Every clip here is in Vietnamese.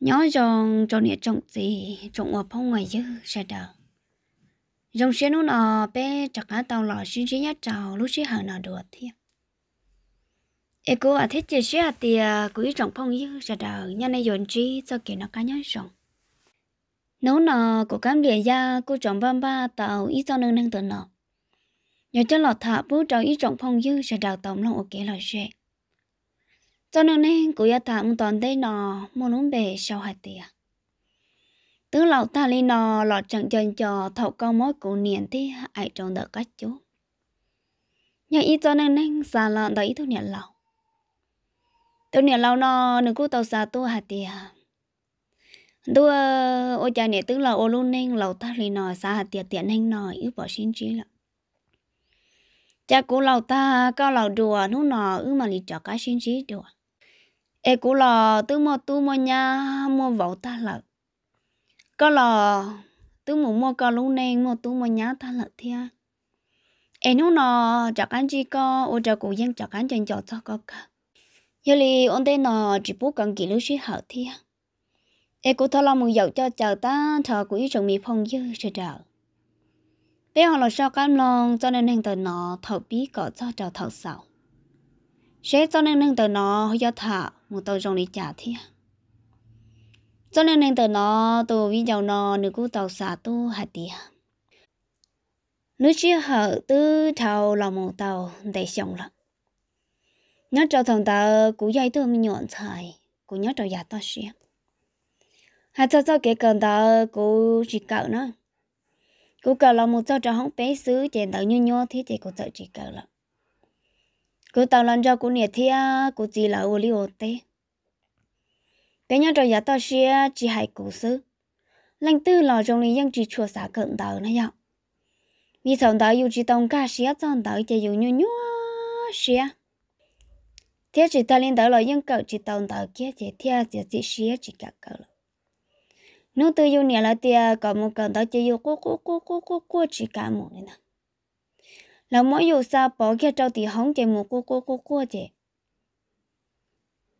nhỏ dòng cho nghĩa trọng gì trọng ở phong ngoài dư sẽ đờ dòng xe nó nọ bé chặt cá tàu lò xin chỉ nhát trào lúc xí hở nọ được thì ê cô à thích chơi xe à, thì cứ trọng phong dư sẽ đờ nhà này dọn chi cho kể nó cá nhát dòng nấu nọ của cam địa ra cô trọng ba ba tàu ít cho nâng nâng tờ nọ nhờ cho lọt thả bố trào ít trọng phong dư sẽ đào tổng lòng ở kế lò xe cho nên nên cũng ya thả một toàn đây nọ muốn nón bể sau hai tiền tướng lão ta lên nọ lọt chẳng chân trò thầu câu mối cụ niệm thế ai trông được cách chú nhà y cho nên nên xa lợn đấy tôi niệm lão tôi niệm lão nọ nửa cú tàu xa tu hai tiền tôi ờ, ô cha niệm tướng lão ô luôn nên lão ta lên nọ xa hai tiền tiện nên nọ yếu bỏ xin trí lắm cha cụ lão ta cao lão đùa nó nọ ư mà lì cho cái xin trí đùa e cũng là tư mò tu mò nha mò vẩu ta lợ có là tư mù mò có lúc này mò tu mò nhá ta lợ thia e nu nọ chắc anh chỉ có ô chắc cũng dân chắc anh chân chọc cho có cả giờ li ông đây nọ chỉ bố cần kỹ lưu sĩ hở thia e cũng thọ là mù dậu cho chờ ta thọ cụ ý chồng mì phong dư chờ chờ bé họ là sao cam lòng cho nên hành tờ nó thọ bí cọ cho chờ thọ sầu sẽ cho nên nên từ nó hơi thở một tàu rồng đi trả thì cho nên nên từ nó tàu vi giàu nó nữ cú tàu xả tu hạt đi nữ chia hở tư tàu là một tàu để sống lắm nhớ cho thằng ta cú dây tôi mình nhọn xài cú nhớ cho giả ta xia hạt cho cho kể cần ta cú chỉ cậu nó cú cậu là một cho cho không bé xứ chèn tàu như nhau thế thì cú sợ chỉ cậu lắm cứ tàu lần cho cô nhiệt thế à, cô chỉ là ô liu tê bé nhau rồi giờ tao xia à, chỉ hay cố sự, lần tư lò trong này dân chỉ chua xã cận tàu này nhau vì thằng tàu yêu chỉ tông cả xia à, trong tàu chỉ yêu nhu nhu xia thế chỉ ta lên tàu là dân cậu chỉ tông tàu kia chỉ theo chỉ chỉ xia chỉ cả cậu nếu tư yêu nhà là tia có một cậu tàu chỉ yêu cố cố cố cố cố chỉ cả một này nè là mỗi dù sao bỏ kia trâu thì hóng chè một cô cô cô cô chè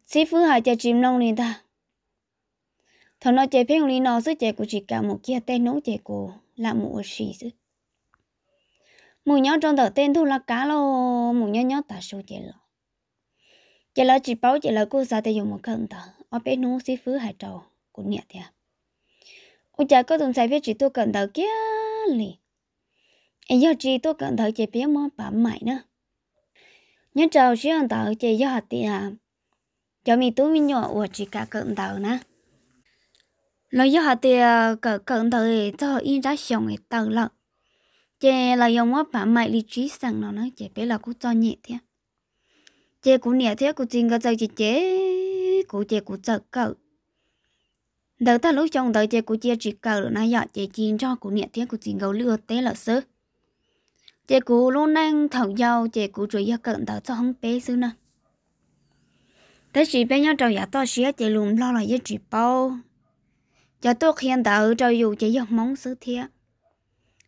sĩ phú hà chè chìm nông liền ta thằng nó chè phèn liền nó sức chè của chị cả một kia tên nấu chè của là một sĩ sức mù nhỏ trong tờ tên thu là cá lô mù nhỏ nhỏ ta số chè lọ chè lọ chỉ báo chè lọ cô sao tay dùng một cận tờ ở bên nấu sĩ phú hà trâu của nhẹ thiệt ôi chả có tụng sai biết chị tôi cần tờ kia liền em do chị tôi cần thợ chị biết món bấm mày nữa nhớ chào chị ăn thợ chị yêu hạt tiền à cho mình tôi mình nhỏ của chị cả cần thợ nè lời yêu hạt tiền ờ, cỡ cần thợ thì cho in ra xong thì tàu lợ chị là dùng món bấm mày lý trí sẵn nó nữa chị biết là cũng cho nhẹ thế chị cũng nhẹ thế cũng chính cái giờ chị chế cũng chị cũng sợ cỡ đợt ta lúc chồng tới chơi của chia chỉ cờ rồi nay dọn chơi chín cho của nhẹ thế của chị gấu lừa té là sớ chị cụ luôn nên thầu dâu chị cụ chủ yếu cận tao cho không bé xứ nè tới chị bé nhau trâu nhà to xía chị luôn lo là với chị bao giờ tôi khen tao trâu dù chị giọt móng xứ thiệt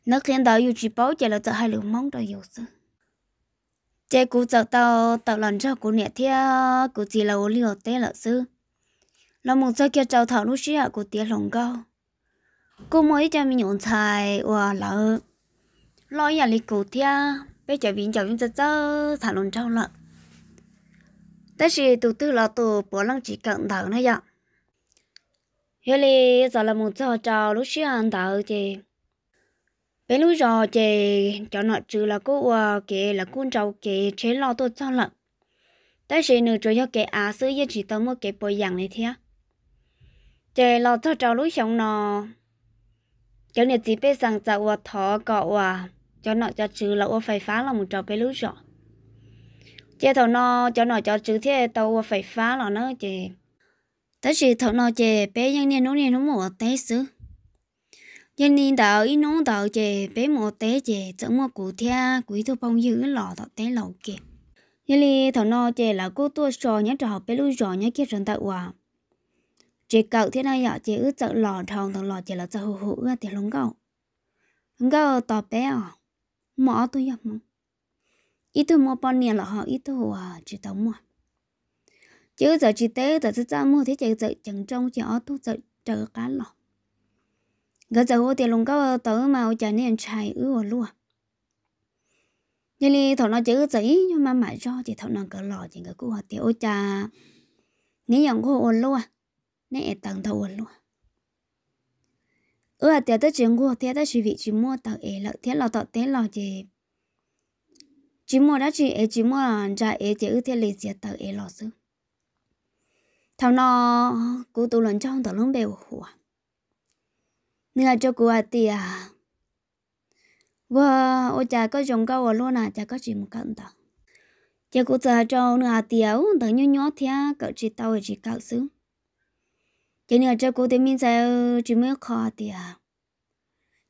nó khen tao dù chị bao chị là cho hai lượng móng trâu dù xứ chị cụ cho tao tao lần cho cụ nhẹ thiệt cụ chỉ là liều té là xứ là một số kia trâu thảo lúc xía à, cụ tiếc lòng cao cô mới cho mình nhộn xài và lỡ lo nhà lì cụ thia bây giờ viện chào chúng ta cho thả lồn trâu lợn tất nhiên tụ tư là tụ bỏ lăng chỉ cận thở nữa vậy hiện nay giờ là một trò trò lúc xưa ăn thở thì bên lúc giờ thì cho nọ trừ là cô à kệ là con trâu kệ chế lo tụ cho lợn tất nhiên nữa rồi cho kệ à xứ yên chỉ tao một kệ bồi dạng này thia chế lo trò trò lúc xong nọ cho nên chỉ biết rằng cháu thọ cọ à cho nó cho chứ là ô phải phá là một trò bé lú rõ chế thầu nó cho nó cho chứ thế tàu ô phải phá là nó chế tất sự thầu nó chế bé nhân niên nó niên nó một tế sứ, nhân niên đạo ý nó đạo chế bé một tế chế chẳng mùa cụ thea quý thu phong dữ lọ tạo tế lẩu kì nhân li thầu nó chế là cô tua trò nhá trò bé lú rõ nhá kia trần tạo hòa chế cậu thế này ạ chế ướt chợ lò thòng thằng lò chế là chợ hù hù ướt thì lông cậu lông cậu tỏ bé à mỏ tôi yếm mong ít thôi mua bao nhiêu là họ ít thôi à chỉ tao mua chứ giờ chỉ tế giờ sẽ ra mua thế chỉ giờ chẳng trong chỉ ở tu giờ chờ cá lọ giờ giờ hồ tiền lùng cao tớ ở chả nên chạy ư luôn nhưng đi thằng nó chữ gì nhưng mà mãi cho chỉ thằng nó cỡ lọ chỉ cái cô họ ôi cha, nếu dòng cô ổn luôn nè tầng thầu ổn luôn ở à tiệt tới chuyện của tiệt tới sự việc chỉ mua tàu ế lợ tiệt lọ tàu tiệt lọ chỉ chỉ mua đó chỉ ế chỉ mua là ra ế chỉ ư tiệt lịch giờ tàu ế lọ sư thằng nó cú tụ lần trong tàu lông bèo hùa à. nữa à, cho cú à tiệt à. và ô cha có dùng câu ở luôn à cha có chỉ một cận tàu chỉ cú giờ cho nữa tiệt tàu nhớ nhớ tiệt cậu chỉ tàu chỉ cậu xứ giờ này cho cô thì mình sẽ chỉ mới khó đi. à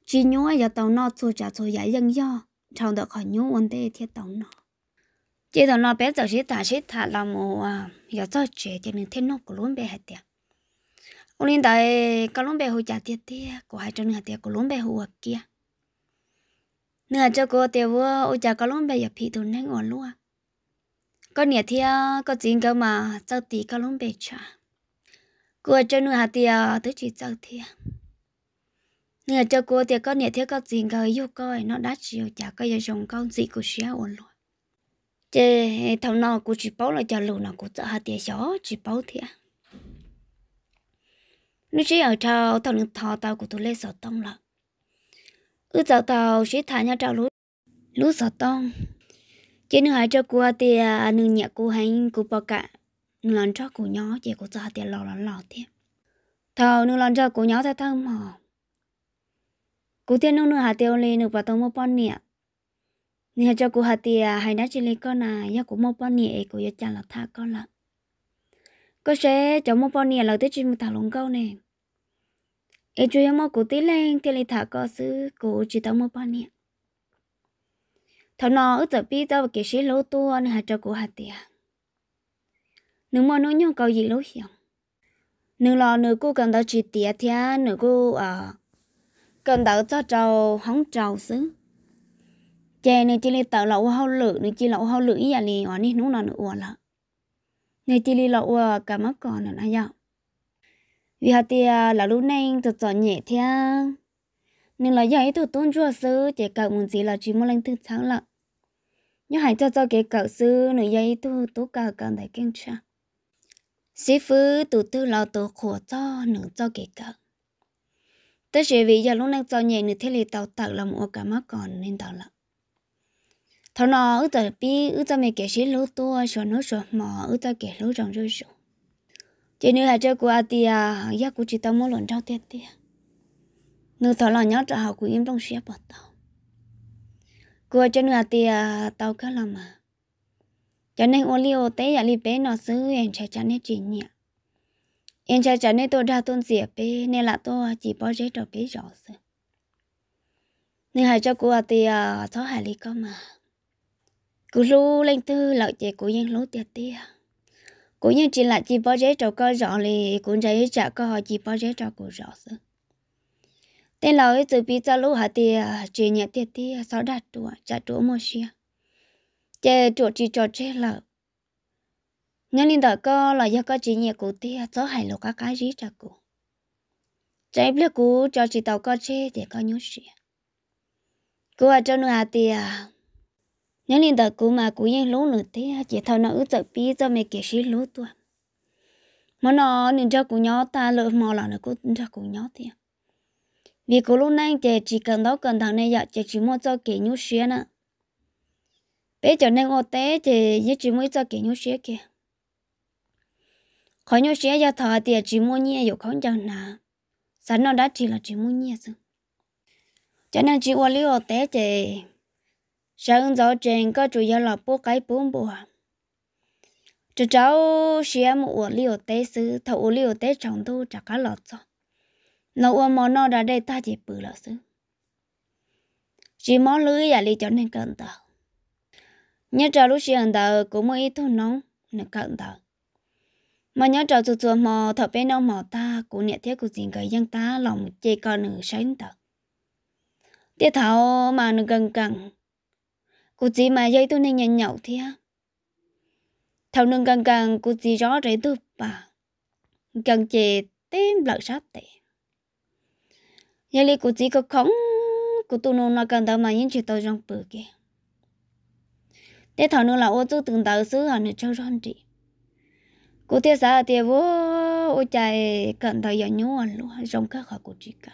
chỉ nhớ giờ tàu nó chỗ trả chỗ giải dân do trong đó khỏi nhớ vấn đề thiết tàu nó chỉ tàu nó bé giờ chỉ thả sẽ thả làm một à giờ cho trẻ cho nên thêm nó của luôn bé hết đi. ông lên tại có luôn bé hồi trả tiệt tiệt của hai trăm nữa tiệt của luôn bé hồi kia nữa cho cô tiệt vua ôi trả cả luôn bé giờ phi tàu nên ngọn luôn có nhà thì có chính cơ mà cho tí có luôn bé trả cô cho nửa hạt tiền tới chỉ cho thiệt nửa cho cô thì có nhẹ thế có gì cả yêu coi nó đã chiều chả có giờ chồng con gì của xé ổn luôn chê thằng nào của chỉ bảo là cho lù nào của sợ hạt tiền xó chỉ bảo thiệt nó chỉ ở trâu thằng đừng thò tao của tôi lên sợ tông là. ư sợ tao chỉ thả nhau trâu lú lú sợ tông chứ nửa hai cho cô thì à, nửa nhà cô hành cô bảo cả nương lần cho cô nhỏ chỉ của cha tiền lò lần lò thế thầu nương lần cho cô nhỏ ta thơm mò cô tiên nương nương hạt tiêu lên nung bà tông một bón nè nè cho cô hạt tiêu hay đã chỉ lấy con à. này do cô một bón nè cú ya cha là tha con lận có sẽ cho một bón nè là tới chuyện một thằng lồng câu nè ấy chuyện một cú tí lên thì lấy thả con xứ cú chỉ tông một bón nè thằng nó ở tập bi tao kể sĩ lỗ tua nè cho cô hạt tiêu nếu mà nói nhu cầu gì lối hiểu nếu lo nếu cô cần đào chỉ tiệt thì nếu cô à cần đào cho trâu hóng trâu xứ chè nếu chỉ lấy tàu lậu hao lự nếu chỉ lậu hao lự ý là ở đây nó là nữa uổng lợ nếu chỉ lấy lậu cả mắt còn là nhau vì hạt thì là lúc này tôi chọn nhẹ thì nên lo dạy tôi tôn chúa xứ, chỉ cậu muốn gì là chỉ muốn lên thứ sáng lận nhớ hãy cho cho cái cậu xứ, nữa dạy tôi tố cả cần để kinh tra sĩ phu tụ tư lo tổ khổ cho nửa cho kể cả tớ sẽ vì giờ lúc đang cho nhẹ nửa thế lì tàu tạc là một cái mắc còn nên tàu lặng thằng nó ở tờ bi ở tờ mẹ kể sĩ lú tua cho nó cho mò ở tờ kể lú rồng rơi rủ chị nữ hai chơi của atia ya của chị tao mua lần trao tiền tiệt nữ thọ là nhớ trả học của em trong xe bỏ tàu của cho nữ atia tàu cái làm mà cho nên ô liu tế giờ li bé nó xứ em chơi cho nên chuyện nhỉ em chơi cho nên tôi ra tôn diệp bé nên là tôi chỉ bỏ dễ cho bé rõ sự nên hai cho cô thì cháu hải li có mà cứ lu lên tư lợi chị của yên lú tiệt tia của yên chỉ là chỉ bỏ dễ cho coi rõ li cũng giấy trả có họ chỉ bỏ dễ cho của rõ sự tên lão ấy từ bi cho lú hải thì à, chuyện nhẹ tiệt tiệt sau đặt tuổi trả tuổi mua xe chè chỗ chỉ cho chè là nhân linh đợi co là do có chỉ nhẹ cụ tia gió hải lộ các cái gì cho cụ chạy biết cụ cho chỉ tàu co chè để co nhớ gì cụ ở trong à tia à. nhân linh đợi cụ mà cụ yên lú nửa tia chỉ thâu nó ướt sợ pi cho mẹ kể sĩ lú tuần mà nó nên cho cụ nhớ ta lỡ mò là nó cũng cho cụ nhớ tia vì cụ lúc nãy chè chỉ cần đó cần thằng này dạ chè chỉ muốn cho kể nhớ xuyên nữa bây giờ nên ô tế thì nhất chỉ mới cho kỹ nhau xía kìa khó nhau xía giờ thọ thì chỉ mua nhẹ dù không chẳng nào sẵn nó đã chỉ là chỉ mua nhẹ rồi cho nên chỉ ô liu ô tế thì sao ứng giáo có chủ yếu là bố cái bốn bùa chỉ cháu xía một ô liu ô tế sư thọ ô liu ô tế trong tu chả cá lọt rồi nó ô mò nó đã đây ta chỉ bự lọt sư chỉ mò lưới à lý cho nên cần tao nhớ trò lúc xưa đờ cũng mới ít thôi nóng nữa cận đờ mà nhớ trò chuột chuột mò thợ bên ông mò ta cũng nhẹ thế cuộc gì cái dân ta lòng chê con nửa sáng đờ tiếp thảo mà nửa gần gần cụ chỉ mà dây tôi nên nhận nhậu thế thảo nương gần gần cụ chỉ rõ rễ tôi bà gần chê tên lợn sát tệ giờ li cụ chỉ có khống cụ tôi nô nó cần đâu mà những chuyện tôi trong bự kia thế thằng nó là ô tư từng tàu xứ hả nó cho rong chị cô thế sao thì vô ô chạy cận thời giờ nhú anh luôn rong các họ của chị cả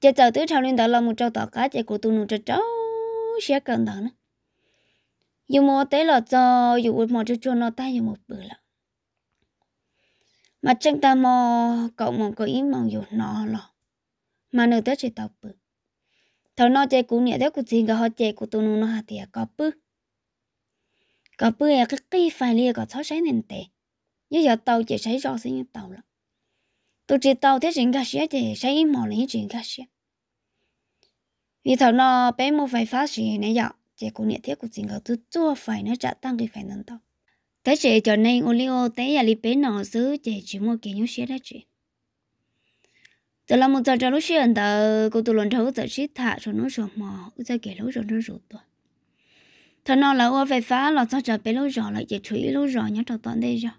chị chào tứ chào lên tàu là một trâu tàu cá chị của tôi nụ cho cháu sẽ cận tàu nữa dù mò tới là cho dù mò cho cho nó tay dù một bữa là mà chẳng ta mò cậu mò có ý mong dù nó là mà nửa tới chỉ tàu bữa thầu nó chơi cú nhẹ đấy cú gì cả họ chơi cú tu nó hạt thì có bự có bự à cái cây phải liền có sáu sáu nền tệ như giờ tàu chỉ sáu rõ sinh như tàu lắm tôi chỉ tàu thế chuyện cái xe thì sáu ít mỏ lên chuyện cái xe vì thầu nó bé một phải phát gì này giờ chơi cú nhẹ thế cú gì cả tôi chua phải nó trả tăng cái phải nâng tàu thế chị cho nên ô liu tế là li bé nó giữ chị chỉ mua cái nhú xe đó chị từ là một giờ trở lúc xuyên tờ cô tụ luận thấu giờ chỉ thả cho nó rồi mò giờ kể lúc rồi nó rồi tôi thằng nó là ô phải phá là sao trở bé lúc rồi lại chỉ chuối lúc rồi nhá trò toàn đây rồi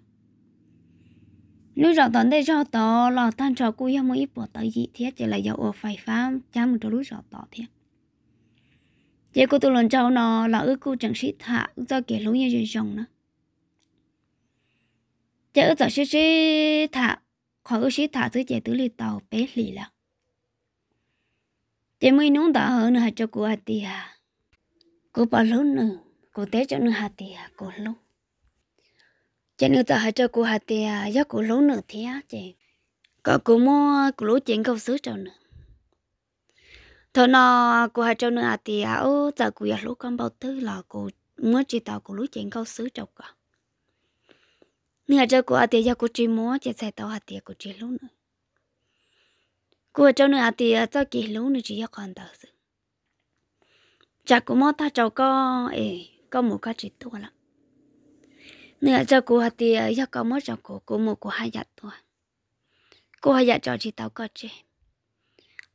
lúc rồi toàn đây cho tờ là tan trò cô yêu mới bỏ tờ gì thế chỉ là dầu ô phải phá chăm một trò lúc rồi tờ thế chỉ cô tụ luận cháu nó là ước cô chẳng sĩ thả giờ kể lúc như trên sông nữa chỉ ước giờ sĩ sĩ thả khó ư sĩ thả thứ chế tứ lì tàu bé lì là chế mới núng đã hơn nữa cho cô hạt tiề cô bảo lớn nữa cô té cho nữa hạt tiề cô lớn chế nữa ta hạt cho cô hạt tiề do cô lớn nữa thì á chế có cô mua cô lúa chuyện câu xứ cho nữa thôi nào cô hạt cho nữa hạt tiề ô giờ cô giờ lúa con bao thứ là cô mua chỉ tàu cô lúa chuyện câu xứ cho cả mình ở chỗ của ở tiệc cô chỉ mua chị sai tao ở tiệc cô chỉ luôn nữa cô ở chỗ nữa ở tiệc tao kỳ luôn nữa chỉ yêu còn tao sự chắc cô mua ta cháu có ấy có một cái chị tua lắm nữa cho cô ở tiệc yêu có một cháu cô cô một cô hai giặt dạ tua cô hai giặt dạ cho chỉ tao có chị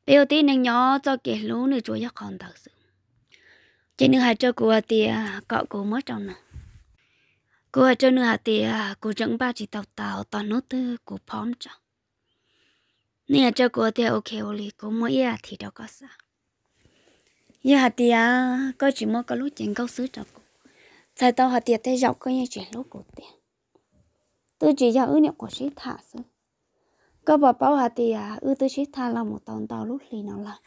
bây giờ tí nhỏ cho kỳ luôn nữa chú yêu còn tao sự chỉ nữa hai chỗ cô ở tiệc cậu cô mất trong nữa cô ở trên nữa thì à, cô chẳng ba chỉ tàu tàu toàn nốt tư cô phóng cho nè cho cô thì ok oli cô mới à thì đâu có sao giờ hạt thì à có chỉ mua có lúc chuyện câu xứ cho cô sai tàu hạt thì thấy dọc có như chuyện lúc cô tiền tôi chỉ cho ước niệm của sĩ thả xứ có bà bảo hạt thì à ước tôi sĩ thả là một tàu tàu lúc lì nào là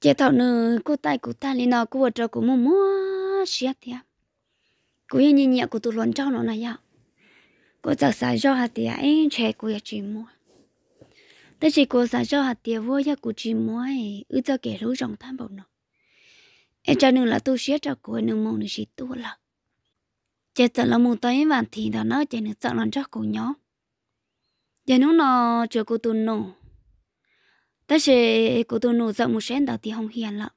chế thảo nữ cô tay cô ta lì nào cô ở cho cô mua mua xiết thiệt cú yên nhẹ nhẹ cú tụ lon nó này ya cú giờ xài cho hạt tiền ấy chè cú ya chỉ mua thế chỉ cú xài cho hạt tiền vô nhà cú chỉ mua ấy ư cho kẻ lối rồng tham bảo nó em cho nên là tu sửa cho cú nên mong được chỉ tu là chỉ sợ là mong tới vạn thì đó nó chỉ nên sợ lon cho cú nhỏ giờ nếu nó chưa cú tu nổ thế chỉ cú tu nổ sợ một sen đó thì không hiền lắm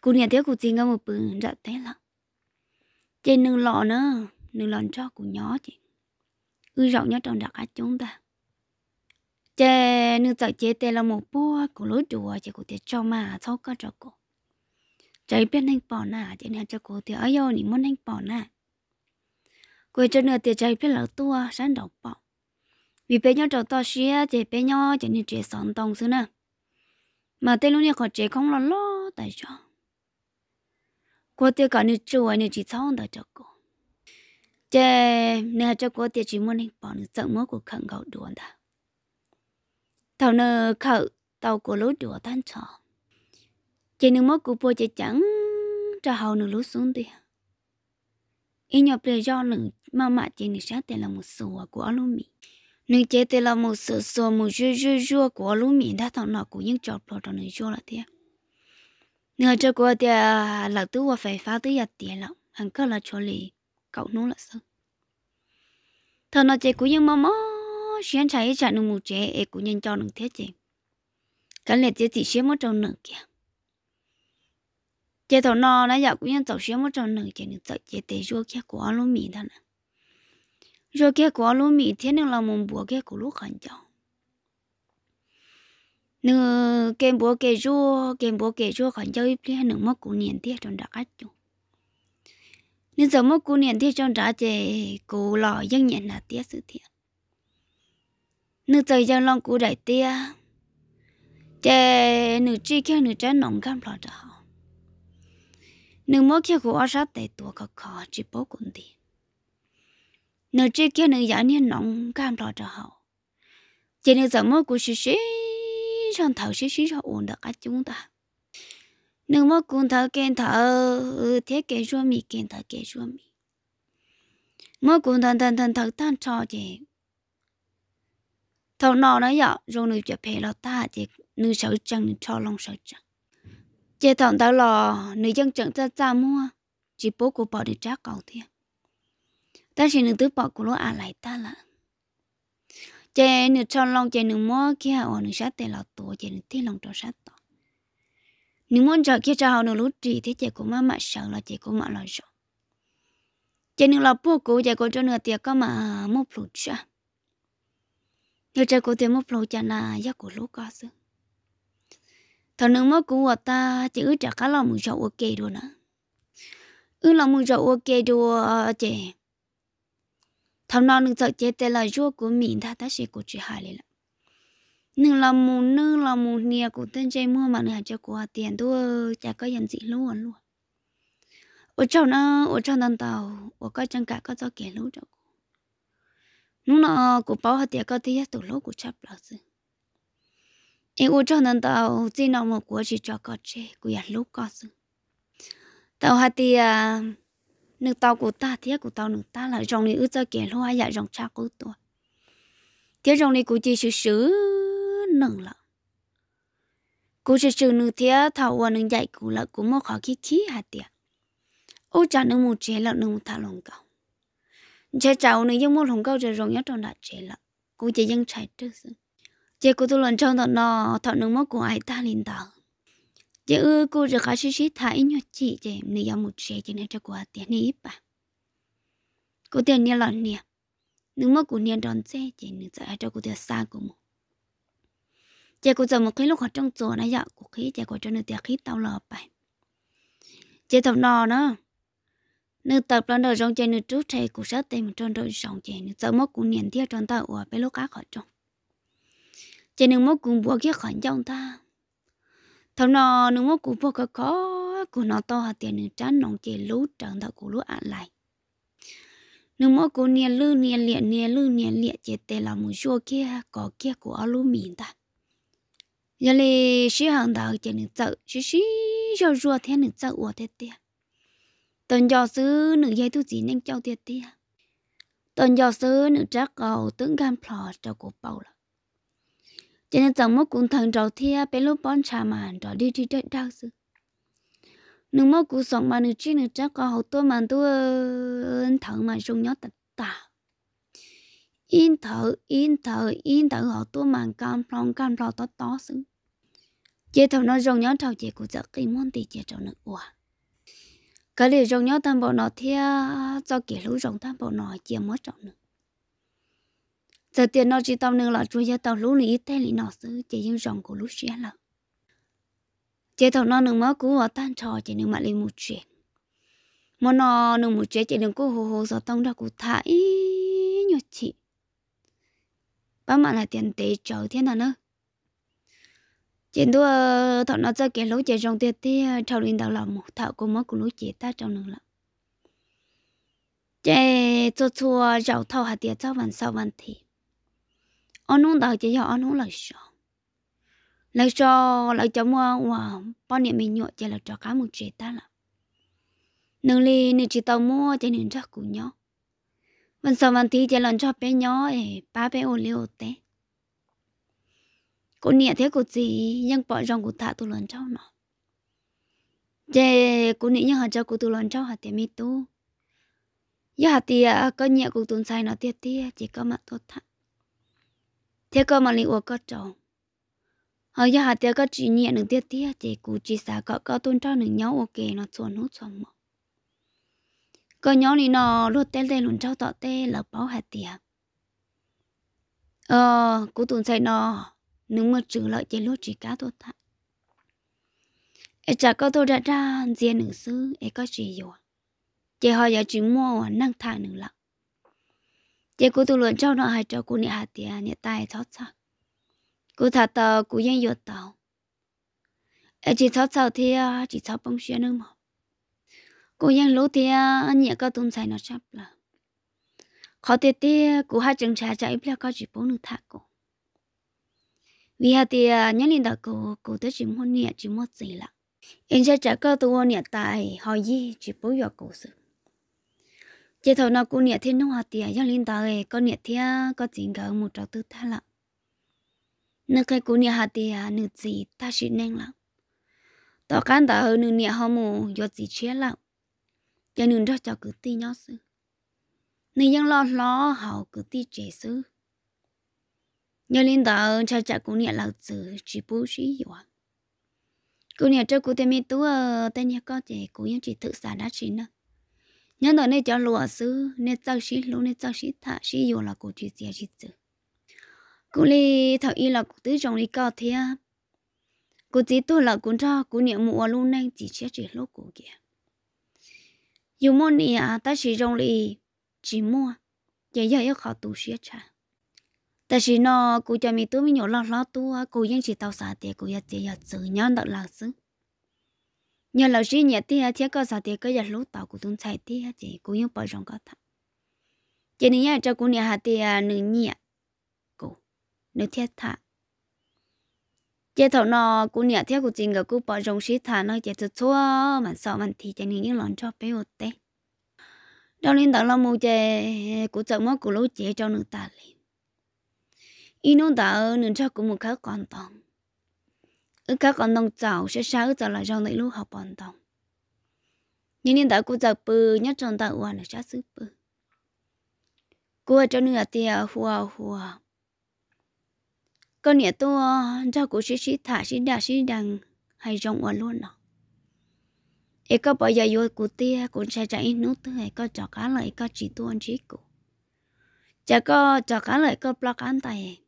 cú nhận thấy cú chỉ ngang một bữa đã tệ lắm chị nương lọ nữa nương lon cho của nhỏ chị ư rộng nhỏ trong đặc á chúng ta chè nương sợ chế tê là một búa của lối chùa chị của tiệt cho mà sau có cho cô chạy biết anh bỏ nà chị nè cho cô thì ấy yêu nị muốn anh bỏ nà cô cho nửa tiệt chạy biết là tua sáng đầu bỏ vì bé nhau trò to xía chị bé nhau chị nè chị sòn tông xưa nè mà tê luôn nè khỏi chị không lo lo tại sao có tiêu cả nước trù anh chỉ xong đó cho cô chè nè cho cô tiêu chỉ muốn bỏ nước giận mơ của khẩn gạo đuổi đó tàu nơ khẩu tàu của lối đùa tan trò chè nước mơ của bố chè chẳng cho hầu nước lối xuống đi ý nhập lời do nữ mà mạ chè là một sùa của alumi nữ chè tiền là một sùa sùa một rưa rưa rưa của alumi đã thằng nọ của những trò pro trong nữ rưa là ngờ cho cô thì là tú và phải phá tới giặt tiền lắm hàng cơ là chỗ lì cậu nó là sao Thờ nó chơi cũng nhưng mơ, mò xuyên chạy chạy nó mù chế e cũng nhân cho nó thế chứ cái này chỉ chỉ xuyên mất trong nửa kìa chế thằng nó nó giờ cũng nhân tàu xuyên mất trong nửa kìa nó tàu chế tê rô kia của lúa mì nè. rô kia của lúa mì thế nên là mùng bùa kia của lúa khẩn trọng nữa kem bố kê rô kem bố kê rô còn chơi phía nữa mất cú niệm thiết trong đó ách chung nên giờ mất cú niệm thiết trong đó thì cú lò dân nhận là tiếc sự thiện nữ giờ dân long cú đại tia chè nữ chi kia nữ trái nồng cam lò đó nữ mất kia cú ở sát tại tuổi khó khó chỉ bố cũng đi nữ chi kia nữ giả niên nồng cam cho đó chè nữ giờ mất cú xí xí 上头是是上我的阿中的。能么工头跟头，天给说米跟头给说米，么工头头头头当超的，头脑那要容易就赔了大的，你手正超龙手正，这头头了，你正正在咋么？chỉ bố của bỏ để trác cầu thế, ta chỉ nương tứ bỏ của nó à lại ta là chế nửa trong lòng chế nửa mua kia ở nửa sát tệ là tổ chế nửa thiên lòng trong sát tổ nửa muốn chờ kia cho họ nửa lúc trì thế chế của má mẹ sợ là chế của mẹ lo sợ chế nửa là bố cố chế của cho nửa tiệc có mà mua phụ trợ nửa chế của tiệc mua phụ trợ là do của lúc có sự thằng nửa mua của à ta chỉ ước trả cá lòng mười sáu ok rồi nữa ước lòng mười sáu ok rồi chế thằng nó nương sợ chết tê là rùa của mình ta ta sẽ cố chỉ hại lên nương là mù nương là mù nia của tên chơi mua mà nương cho của tiền đua chả có nhận gì luôn luôn ở trong nó ở trong đàn tàu ở cái chân cả có cho kẻ lũ cho cô nương nó của bảo hạt tiền có thấy tổ lỗ của chấp là sư em ở trong đàn tàu chỉ nó một của chỉ cho có chơi của nhà lũ có sư tàu hạt tiền nương tàu của ta thiết của tàu nương ta là dòng này ướt cho kẻ loa dạ dòng cha của tôi thiết dòng này của chị sự sự nâng lợ cô sự sự nương thiết thảo qua nương dạy của lợ của một khó khí khí hạt tiệt ô cha nương một chế lợ nương một thảo lồng cầu chế cháu nương dân một lồng cầu rồi rồng nhất trong đại chế lợ cô chế dân chạy trước chứ của tôi lần trong đó nó thọ nương mất của ai ta liền tàu chị ư cô rồi khó xí xí thái nhọ chị chị nên yếm một xe chị nên cho cô tiền nè ít bà cô tiền nhiều lần nè nếu mà cô nhiều đòn xe chị nên sẽ cho cô tiền xa cô một chị cô giờ một khi lúc họ trong chùa này giờ cô khí chị cô cho nè tiền khí tao lọt bà chị tập nò nữa nữ tập lần đầu trong chơi nữ trước thầy cũng sát tìm trong đội sống chơi nữ sợ mất cũng niệm thiết trong ta ở bên lúc cá khỏi trong chị nữ mất cũng búa kia khỏi trong ta thằng nó nó mua cú bò có có cú nó to hạt tiền nữa chán nóng chè lú chẳng thằng cú lú ăn lại nó mua cú nia lư nia liệt nia lư nia liệt chè tè là một số kia có kia của alumin ta giờ này xí hàng đào chè nữa sợ xí xí cho rùa thế nữa sợ ủa thế tè tần cho sư nữ dây tu chỉ nên cho tiệt tè tuần cho sư nữ trác cầu tướng gan phò cho cổ bầu là cho nên chẳng mất cũng thằng trâu thia bé lúc bọn cha mà trò đi đi chơi đau sự nương mất cũng sống mà nương chi nương chắc có hậu tôi mà tôi ờ, thằng mà dùng nhớ tật tạ. Yên thở yên thở yên thở hậu tôi mà cam phong cam phong to to sự chế thầu nó dùng nhớ thầu chế cũng chắc kỳ môn thì chế trâu nương ủa cái điều dùng nhớ tam bộ nó thia cho kỷ lũ dùng tam bộ nó chia mất trọng nương giờ tiền nó chỉ tao nương là chú giờ tao lú này ít thế lì nó xứ chỉ những dòng của lú xe là chỉ tao nó nương mỡ cũ ở tan trò chỉ nương mà lì một chuyện mà nó nương một chuyện chỉ nương cô hồ hồ giờ tông ra cụ thải nhọ chị ba mẹ là tiền tế trở thế nào nữa chỉ đua thọ nó chơi cái lú chỉ dòng tiền thì trâu lên đào lòng một thợ của mỡ của lú chỉ ta trong nương là chỉ cho chua giàu thau hạt tiền cho vần sau vần thì ông nông đào chỉ cho ông nông lời sợ lời sợ lời cho mua wow bao nhiêu mình nhọ chỉ là cho cá một chế ta là nương li nương chỉ tàu mua chỉ nương cho của nhau vẫn sợ vẫn tí chỉ lần cho bé nhỏ để ba bé ô liu té cô nhẹ thế cô gì nhưng bỏ rong của thả tôi lần cho nó chế cô nhẹ nhưng hạt cho cụ tôi lần cho hạt tiền mi tu giờ hạt tiền có nhẹ cụ tuần sai nó tiệt tiệt chỉ có mặt tốt thẳng thế cơ mà linh uống có trồng họ giờ hạt tiêu có chỉ nhẹ nâng tiết tiết chỉ cú chỉ xả có có tôn trao nâng nhau ok nó chuẩn hút chuẩn mỏ có nhau này nó luôn tê tê luôn trao tọt tê là bảo hạt tiêu ờ cú tuần say nó nâng mơ trừ lợi chỉ lốt chỉ cá thôi thật ê chả có tôi đã ra riêng nửa sư ê có chỉ rồi chỉ họ giờ chỉ mua năng thả nửa lặng chị cô tụ luận cho nó hai cho cô nị hạt tiền nị tay thoát sao cô thà tờ cô yên yo tàu ở chị thoát sao thì chị thoát bông xe nữa mà cô yên lú thì nhẹ có tung xài nó sắp là khó tê tê cô hai chừng trà chạy bia có chỉ bốn nước thạc cô vì hạt thì nhân linh đặc cô cô tới chỉ muốn nhẹ chỉ muốn gì là em sẽ trả cơ tụ nhẹ tài hỏi gì chỉ bốn yo cô sự chế thầu nó cũng nhiệt thiên nó hoạt tiền cho linh tàu ấy có nhiệt thiên có chính gỡ một trò tư ta lắm nó cái cũng nhiệt hạt tiền nữ gì ta chỉ nên lắm tao cán tàu nữ nhiệt họ mù do gì chết lắm cho nên đó cho cứ ti nhớ sư nữ dân lo lo hậu cứ ti chế sư nhớ linh tàu cha cha cũng nhiệt lão tử chỉ bố sĩ rồi cũng nhiệt cho cũng thêm ít tú tên nhà có trẻ cũng chỉ tự sản đã chỉ nữa nhân đó nên cho lúa sư nên tao xí lúa nên tao xí thả xí vô là cô chỉ xí xí chứ cô li thảo y là cô tứ trong đi cao thế cô chỉ tôi là cô cho cô niệm mùa luôn nên chỉ chết chỉ lúc cô kia, dù mua nị à ta chỉ trong li chỉ mua giờ giờ yêu khó tu sửa cha ta chỉ nó cô cho mình tôi mình nhổ lo lo tu cô vẫn chỉ tao xả tiền cô giờ giờ xử nhân đó là xứng nhờ lão sư nhà tia thiết có sao tia có giờ lúc tàu của tung chạy tia chỉ cố gắng bảo trọng các thằng chỉ nên nhà cho cũng nhà hạt tia nương nhẹ cô nữ thiết thà chỉ thầu nó cũng nhà thiết của chính cái cũng bảo trọng sĩ thà nói chỉ thật số mà sao mà thì chỉ nên những lần cho phải một tê đâu nên tàu làm mua chơi của chồng mất của lối chế cho nữ ta liền in nó ta nữ cho cũng một khắc còn tòng ở các con nông chảo sẽ sao giờ là rau này lúc học bọn đồng nhưng nên đã cô giờ bự nhất trong ta uan là sát sư bự cô ở chỗ nữa thì hùa hùa con nhẹ to cho cô sĩ sĩ thả sĩ đà sĩ đằng hay rong uan luôn đó à? ấy có bây giờ vô cô tia cũng sẽ chạy nút thứ có chọn cá lợi có chỉ tuôn chỉ cụ. chả có chọn cá lợi có block ăn tay à?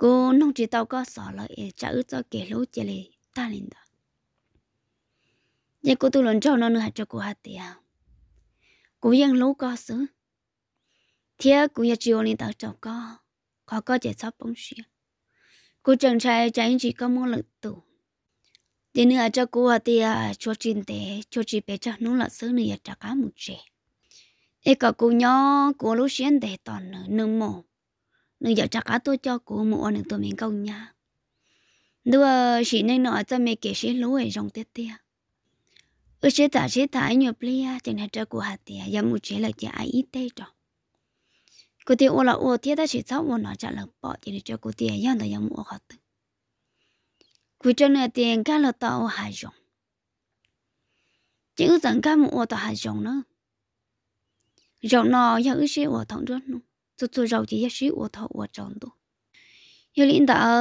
cô nông chỉ tàu có sợ là e trả ước cho kẻ lỗ chè lì ta lên đó giờ cô tu lần cho nó nữa hạt cho cô hạt à? cô yên lỗ có sứ thế cô nhà chiều lên tàu chọc có có có chỉ sắp bông xia cô chàng trai chẳng chỉ có một lực tủ thế nữa cho cô hạt tiền à, cho chín tệ cho chị bé cho nó là sứ nữa trả cá một trẻ e cả cô nhỏ cô lỗ xuyên để toàn nửa nương mồm nên giờ chắc cả tôi cho cô mua nên tôi mình câu nha đưa chị nên nói cho mẹ kể sĩ lúa ở trong tết tia ở chế tả chế tả nhiều á, chẳng hạn cho của hạt tia giờ mua chế là chị ai ít tê trọ cô tia ô là ô tia ta chỉ sáu ô nó trả lời bỏ chỉ cho cô tia giờ tôi giờ mua hạt tia cô cho nửa tiền cá là tao hạt rộng chỉ ước rằng cá mua tao hạt rộng nữa rộng nó, giờ ước chế ô thằng rốt nữa 做做肉 chỉ sĩ ô thọ ô tròn đủ yêu linh đã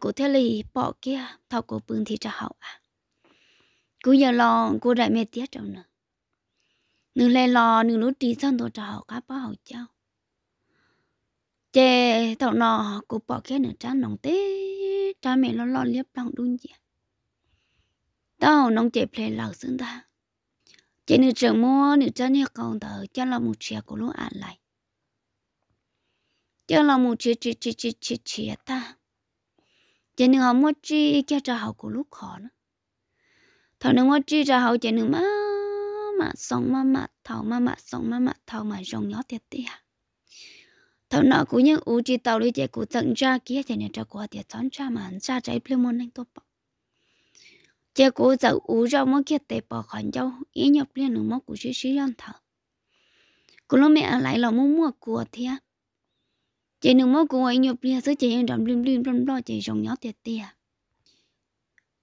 cụ thể lì bỏ kia thọ cụ bưng thì trả hậu à cụ giờ lo cụ đại mẹ tiếc nữa nương lê lo nương lúc trí sang tổ trả hậu cá bỏ hậu cháu chè thọ nọ cụ bỏ kia nửa trán nòng tê cha mẹ lo lo liếp lòng đun gì nông chè ple lão xương ta chè nửa trường mua nửa trán nhà con tờ cho là một chè của lũ ăn lại giờ là một chị chị chị chị chị chị ta chị nữ họ mua chị kia cho họ của lúc khó nữa thằng nữ mua chị cho họ chị nữ mà mà sống mà mà thầu mà mà sống mà mà thầu mà rong nhỏ tiệt tiệt thằng nào cũng như u chị tàu đi chị cũng tận ra kia chị nữ cho qua tiệt chọn ra mà ra trái plymouth anh tốt bọc chị cũng tận u ra mua kia tệ bỏ khỏi nhau ý nhập liên nữ mốc của chị sĩ dân thầu cũng lúc mẹ lại là mua mua của thiệt chị nương mốt của anh nhập lia sứ chị em đầm lim lim trong đó chị rồng nhỏ tiệt tiệt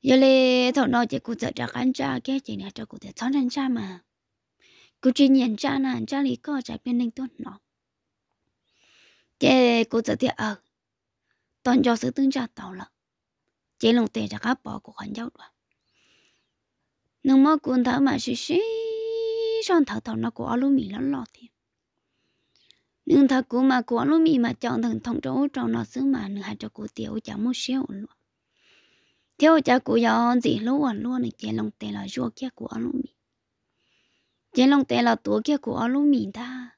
giờ lê thọ đó chị cụ sợ trả cán cha kia chị nè cho cô thể xóa lên cha mà cô chỉ nhận cha nè cha lý co trả bên anh tốt nó chị cụ sợ tiệt ở toàn cho sự tương cha tàu lợ chị lùng tiệt trả cá bỏ của khoản giáo đoạn nương mốt cuốn thở mà xí xí son thở thọ nó của alu mì lắm lo thiệt nhưng thà cú mà có lúc mi mà chọn thằng thằng chỗ trong nó xứ mà nửa hai cho cú tiểu chẳng một xíu luôn theo cha cú giờ gì lúc à luôn này chén lòng tè là rùa kia của lúc mi chén lòng tè là tổ kia của lúc mi ta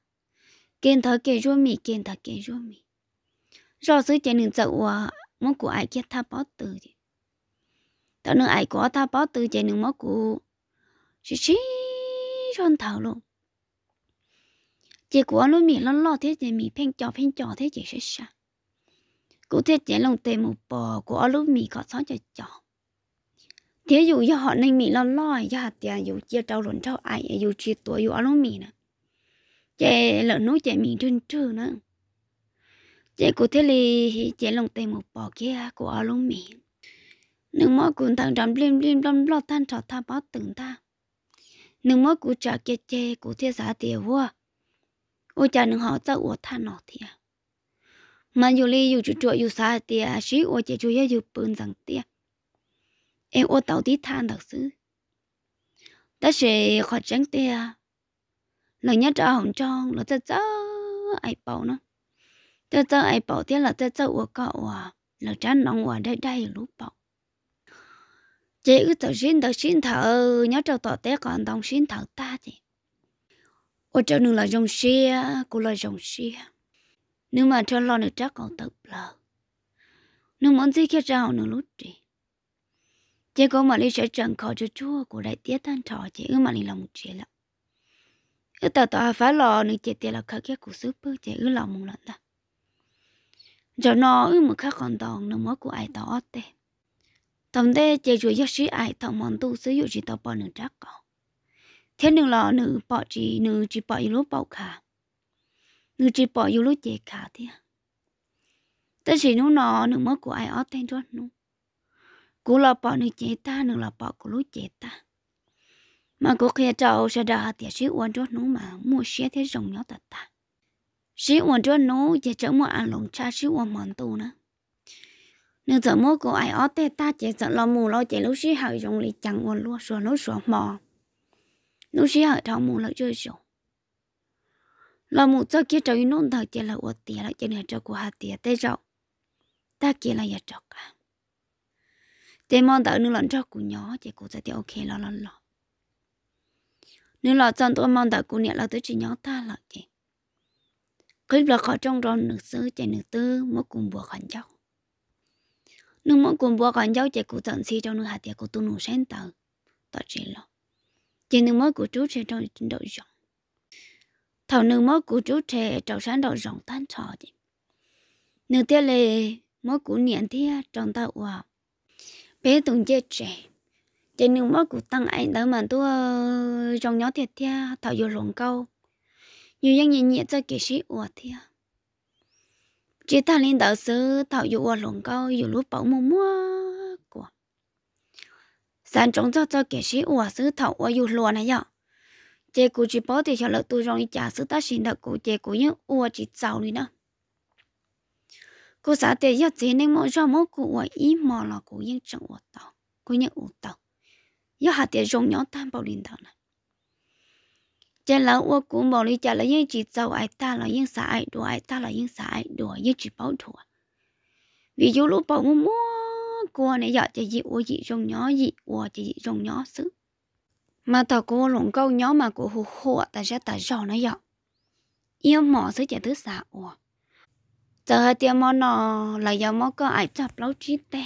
kiến thở kiến rùa mi kiến thở kiến rùa mi rồi xứ chén đừng dậu à món của ai kia tha bó từ chứ tao nữa ai có tha bó từ chén đừng món của chỉ chỉ tròn thảo luôn chỉ của lúc mình lo lo thế thì mình phanh chó phanh chó thế chỉ sẽ sao cụ thế chỉ lòng tề một bò của lúc mình có sáu chó chó thế dù cho họ nên mình lo lo cho hạt dù chia trâu lộn trâu ai dù chia tuổi dù lúc mình nè chị lợn nấu chị mình trên trừ nữa chị cụ thế thì chị lòng tề một bò kia của lúc mình nương mỗi cuốn thằng trầm lim lim lâm lo than trò tha báo từng ta nương mà cụ trả kia chê cụ thế giả tiền vua ôi cha nương họ cho ô tha nọ thì mà dù li dù chú chuột dù xa thì à xí ô chị chú dù bưng rằng tiệt em ô tàu tí than thật sự ta sẽ khỏi tránh tiệt à lần nhớ cho hồng trong là cho cho ai bảo nó cho cho ai bảo thì là cho cho ô cậu à là chán nóng quá đây đây lúc bảo chị cứ tự xin tự xin thở nhớ cho tỏ té còn đồng xin thở ta thì ô cho nương là dòng xe cô là dòng xe nếu mà cho lo được chắc còn tập lờ nương muốn gì kia cháu nương lút đi chỉ có mà đi sẽ chẳng khó cho chua của đại tiết thanh thọ chỉ ư mà lý lòng chế lắm ư tao tao phá lò nương chế tiết là khá kia của sức bơ chế ư lòng mong lận ta cho nó ư một khác còn tòn nương mất của ai tao ót tê tầm tê chế chùa giác sĩ ai tao mòn tu sử dụng chỉ tao bỏ nương chắc còn thế nên là nữ bỏ chị nữ chị bỏ yêu lúc bảo cả nữ à. chị bỏ yêu lúc chị cả thế tất chỉ nữ nọ nữ mất của ai ở tên cho nữ cú là bỏ nữ chị ta nữ là bỏ của lúc chị ta mà cô kia cháu sẽ đã tiệt sĩ uống cho nữ mà mua xe thế rộng nhỏ tật ta sĩ uống cho nữ chỉ chở mua ăn lồng cha sĩ uống món tu nữa nếu giờ mua của ai ở tên ta chỉ sợ lo mù lo chỉ lúc sĩ hậu dùng lì chẳng uống luôn rồi nó sủa mò nó chỉ ở trong mù lợi chơi rồi là mù cho kia trời nôn thật chỉ là uất tiền là chỉ là cho của hạt tiền tê rộng ta kia là giờ trọc à tê mong đợi nương lợn cho của nhỏ chỉ của sẽ thì ok lo lo lo nương lợn chọn tôi mong đợi của nhẹ là tới chỉ nhỏ ta là chị clip là khó trong ron nửa sứ chạy nửa tư mỗi cùng bùa khẩn cháu nương mỗi cùng bùa khẩn cháu chạy của tận si trong nửa hạt tiền của tu nửa sen tờ tớ chỉ lo chỉ nương mới của chú trẻ trong trình độ rộng thầu nương mới của chú trẻ trong sáng độ rộng tan trò đi nương tiếc lệ mới của niệm thia trong tạo hòa bé tùng chết trẻ chỉ nương mới của tăng ảnh đó mà tôi trong ờ, nhóm thiệt thia thầu dù lòng câu nhiều dân nhìn nhẹ cho kỹ sĩ hòa thia chỉ thằng linh đạo sư thảo dù hòa lòng câu dù lúc bảo mua mua sản trống cho cho kẻ sĩ ủa sứ thảo ủa dù lùa này nhở chế cụ chỉ bỏ thì cho lợi tôi rong đi trả sứ ta xin đợi cụ chế cụ những ủa chỉ giàu đi nữa cô xã tiền nhất gì nên mỗi cho mỗi cụ ủa ý mò là cụ những chẳng ủa tàu cụ những ủa tàu nhớ hạt tiền rong nhỏ tan bảo linh tàu này chế lão ủa cụ bảo đi trả là những chỉ giàu ai ta là những xã ai đùa ai ta là những xã ai đùa những chỉ bảo thua vì dù lúc bảo mua cô này giờ chỉ dị ô dị rồng nhỏ dị ô chỉ dị rồng nhỏ xứ mà tao cô lộn câu nhỏ mà cô hồ hồ ta sẽ ta rò nó giờ yêu mỏ xứ chỉ thứ xả ô giờ tiệm mỏ nó là giờ mỏ có ai chập lâu chi tê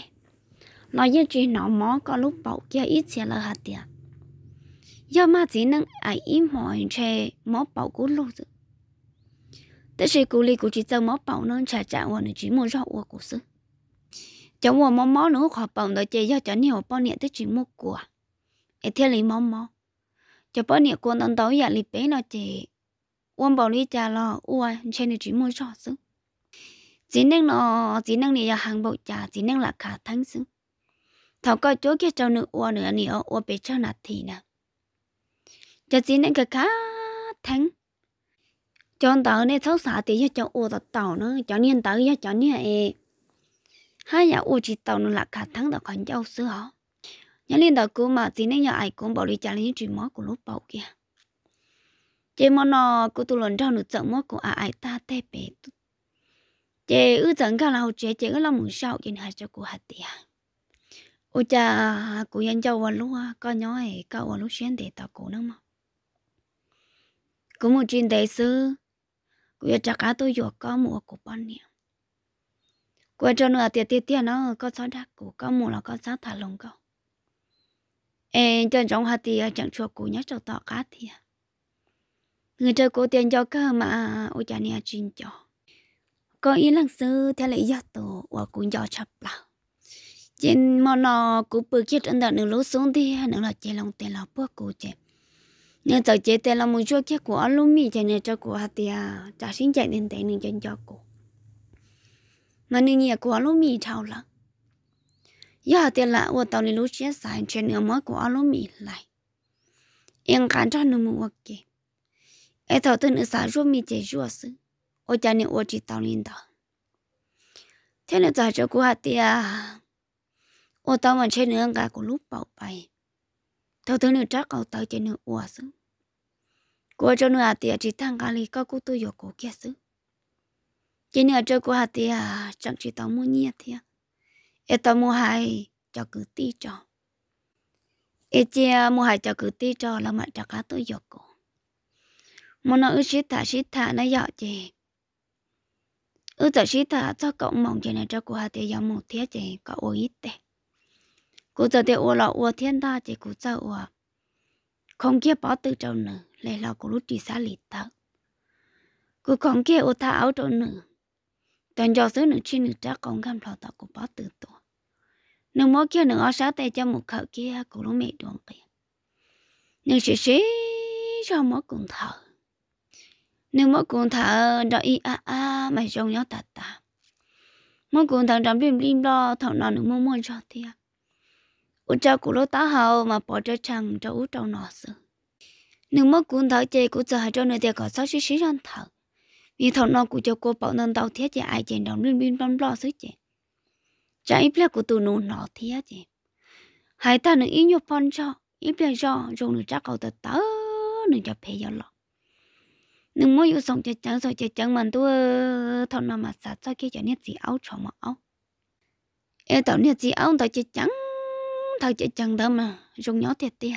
nó như chuyện nó mỏ có lúc bảo kia ít sẽ là hạt tiền giờ mà chỉ năng ai im hỏi chè mỏ bảo cố lâu rồi tất nhiên cô ly cô chỉ cho mỏ bảo nên trả trả hoàn chỉ muốn rõ của cô xứ cháu mua mò mò nữa khó bằng đó chơi do cháu nhiều bao nhiêu tới chuyện mua của em theo lý mò mò cho bao nhiêu con đang đấu giả lì bé nó chơi, uống bảo lý trà lo uai trên này chỉ mua cho xứ chỉ năng nó chỉ năng này là hàng bộ trà chỉ năng là cả tháng xứ thảo coi chỗ kia cháu nữa uo nữa nè uo bé cho nạt thì nè cho chỉ năng cái cả tháng chọn tàu này sáu xã thì cho cháu uo tàu nữa chọn niên tàu cho chọn niên hai nhà ô chỉ tàu nó là cả tháng đã còn giàu sữa họ nhà liên đó cứ mà chỉ nên nhà ai cũng bảo đi trả lên chuyện mối của lúc bảo kia chế món nó cứ tu lần trao được trận mối của ai ta tê bể chế ư trận cả là hậu chế chế ư là mừng sao trên hai cho cô hạt tiền ô cha cô dân châu vào lúa có nhói cao vào lúa xuyên để tao cổ nữa mà cũng một chuyện đại sư cô yêu chắc cả tôi vừa có mùa của bán niệm qua cho nữa tiền tiền tiền nó có sao đắt cổ có mù là có sao thả lồng cậu. em chân trong hạt tiền chẳng chua cổ nhắc cho tọt cá thì à. người chơi cổ tiền cho cơ mà ôi cha nhà chuyên cho có ý lăng sư theo lệ do tổ và cũng cho chập là trên mò nó cũng bự chết ăn đợt nửa lúa xuống thì nửa là chơi lòng tiền là bước cổ chơi nên giờ chè tiền là một chỗ kia của alumi cho nên cho của hạt tiền trả xin chạy đến tiền nên cho cổ mà nên nhẹ của lúa mì thao là giờ tiền là của tàu lúa chia sẻ trên nửa mới của lúa mì lại em cảm cho nửa mua kì em thầu tư nửa xả lúa mì chế rửa sự ở cha này ô chỉ tàu lên đó thế nửa giải cho của hạt tiền ô tàu mà trên nửa cả của lúc bảo bay thầu tư nửa chắc cầu tàu trên nửa ô sự của cho nửa tiền chỉ thằng cali có cú tôi yêu cổ kia sự chỉ nữa chơi cô hạt thì chẳng chỉ tao mua nhiệt thì à tao mua hai cho cứ tí cho e chị mua hai cho cứ tí cho là mà cho cá tôi giọt cổ, mà nó ư sĩ thả sĩ thả nó dọ chị ư tao sĩ thả cho cậu mong chị này chơi cô hạt thì giống một thế chị cậu ô ít tệ cô giờ thì ô lọ ô thiên ta chị cô giờ ô không kia bỏ từ trâu nữa lại là của lúc chỉ xa lịt tao cứ không kia ô ta áo trâu nữa toàn giờ số nữ chi nữ trả còn gam thọ tạo của bá từ tổ nữ mô kia nữ áo sáu tay cho một khẩu kia của lũ mẹ đuồng kia nữ sĩ sĩ cho mô cùng thở nữ mô cùng thở đó y a a mà trông nhớ tạt tạt mô cùng thở trong lim lim lo thằng nó nữ mô môn cho thia, u cho của lũ tá hậu mà bỏ cho chàng cho u trong nó sự nữ mô cùng thở chơi của giờ hai cho nữ tia có sáu sĩ sĩ răng thở vì thằng nó cũng cho cô bảo nên đau thiết chứ ai chèn đóng lên bên băm lo sức chứ chẳng ít biết của tụi nó nó thiết chứ hai ta nữa ít nhiều phân cho ít biết cho dùng nữa chắc cầu tớ tớ nữa cho phê cho lọ nữa mỗi yêu sống cho chẳng rồi cho chẳng mình tôi thằng nó mà sát cho kia cho nét gì áo cho mà áo em tao nét gì áo tao cho chẳng tao cho chẳng đó mà dùng nhỏ thiệt tiệt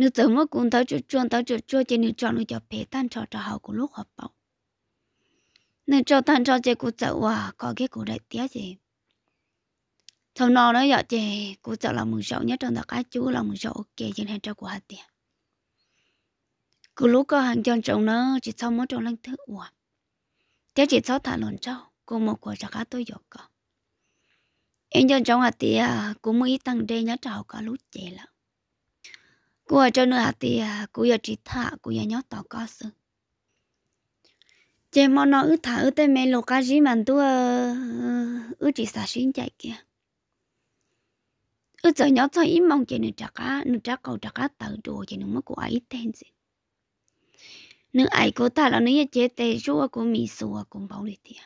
nếu tớ ngó cũng tao cho chuông tao cho chuông chỉ nếu chọn nó cho bé tan cho cho hậu của lúc họp bảo nên cho tan cho chị cũng chậu à có cái cụ đại tía gì thằng nào nó nói vậy cũng chậu là mừng sầu nhất trong tất cả chú là mừng sầu ok trên hai cho của hạt tiền cứ lúc có hàng chân trồng nó chỉ sau mỗi trong lên thứ quả thế chỉ sau thả lồn trâu cô một quả chắc cá tôi dọc cả em chân trọng hạt tiền cũng mới tăng đây nhá trào cả lúc chị là cô ở chỗ nữa thì cô giờ chỉ thả cô giờ nhớ tỏ có sự chị mong nó ư thả ư tên mẹ lô ca gì mà tôi ờ, ư chỉ xả xin chạy kìa ư giờ nhớ thôi im mong chị nữ trả cá nữ trả cầu trả cá tự đồ chị nữ mất của ấy tên gì nữ ấy cô ta là nữ nhà chế tê rùa à, của mì sùa cùng bảo đi tiền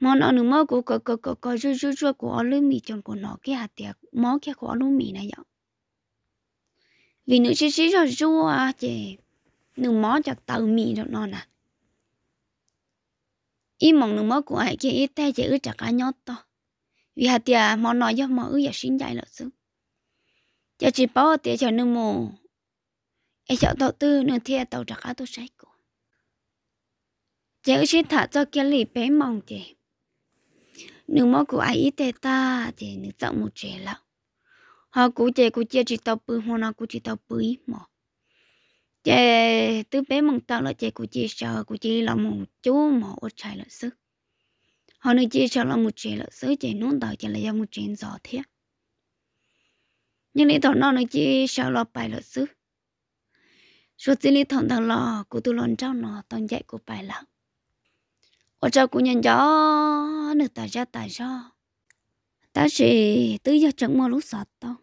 món nó nữ mơ của cô à, cô cô à, cô rùa rùa rùa của lư mì trong của nó cái hạt tiệc mó kia của lư mì này vậy vì nữ chỉ chỉ cho rua à chị nữ mó cho tàu mì cho non à ý mong nữ mó của ai kia ít tay chị ướt chặt cá nhót to vì hạt tiền mò nói do mò ướt giờ xin chạy lợi xuống, giờ chỉ bảo tiền cho nữ mồ ai cho tàu tư nữ thia tàu chặt cá tôi sai cổ chị ướt chỉ thả cho kia lì bé mong chị nữ mó của ai ít tay ta chị nữ chọn một chè lặng họ cụ chế cụ chế chỉ tàu bự hoa nào cụ chỉ tàu bự mà chế từ bé mong tàu là chế cụ chế sợ cụ chế là một chú mà ở trái là sức họ nói chế sợ là một chế là sức chế nôn tàu chế là do một chế gió thế nhưng lý thằng nó nói chế sợ là bài là sức số chế lý thằng thằng lò cụ tôi lon trao nó toàn dạy cụ bài lặng ở trong cụ nhân gió nước tại ra tại gió ta sẽ tứ giờ chẳng mơ lúc sọt tao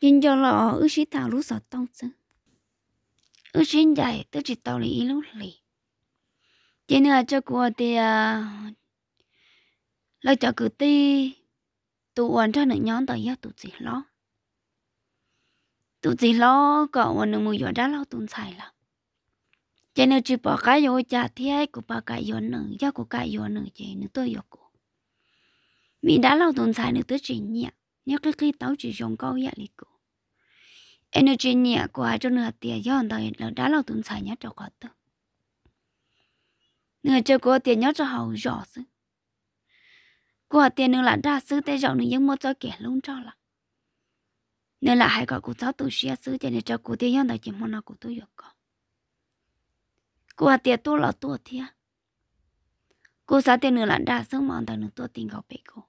nhưng cho là ở sĩ thảo lúc sợ tông chứ ước sĩ dạy tôi chỉ tàu lý lúc lì chỉ nữa cho cô thì là cho cử ti tụ ổn cho nữ nhóm tàu yêu tụ gì lo tụ gì lo có ổn nữ mùi dọn ra lo tụn xài là chỉ nữa chỉ bỏ cái vô chả thế của bỏ cái vô nữa, do của cái vô nữa chỉ nữ tôi vô cô mình đã lo tụn xài nữ tôi chỉ nhẹ nhớ cái khi tao chỉ dùng câu vậy lịch cũ energy nhẹ của ai cho nửa tiền do anh ta lần đã lâu tuần xài nhớ cho quá tư nửa cho có tiền nhớ cho hậu rõ sư của tiền nửa là đa sư tay rộng nửa những mô cho kẻ luôn cho là nửa là hai gọi của cháu tụ xia sư cho nên cho cụ tiền nhân đời chỉ mong nào cụ tôi được có của tiền tôi là tôi thiệt cụ sao tiền nửa là đa sư mà anh ta nửa tôi tình gặp bị cụ